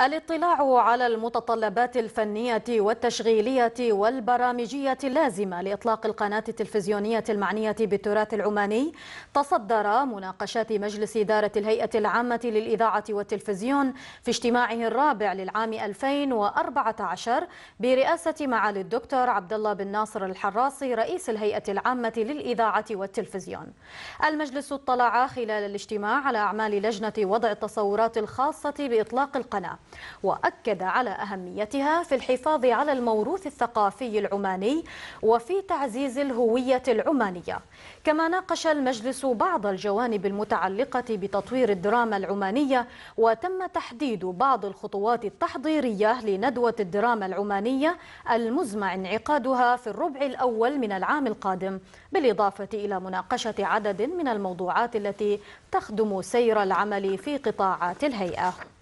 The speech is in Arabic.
الاطلاع على المتطلبات الفنية والتشغيلية والبرامجية اللازمة لإطلاق القناة التلفزيونية المعنية بالتراث العماني تصدر مناقشات مجلس إدارة الهيئة العامة للإذاعة والتلفزيون في اجتماعه الرابع للعام 2014 برئاسة معالي الدكتور عبد الله بن ناصر الحراسي رئيس الهيئة العامة للإذاعة والتلفزيون. المجلس اطلع خلال الاجتماع على أعمال لجنة وضع التصورات الخاصة بإطلاق القناة. وأكد على أهميتها في الحفاظ على الموروث الثقافي العماني وفي تعزيز الهوية العمانية كما ناقش المجلس بعض الجوانب المتعلقة بتطوير الدراما العمانية وتم تحديد بعض الخطوات التحضيرية لندوة الدراما العمانية المزمع انعقادها في الربع الأول من العام القادم بالإضافة إلى مناقشة عدد من الموضوعات التي تخدم سير العمل في قطاعات الهيئة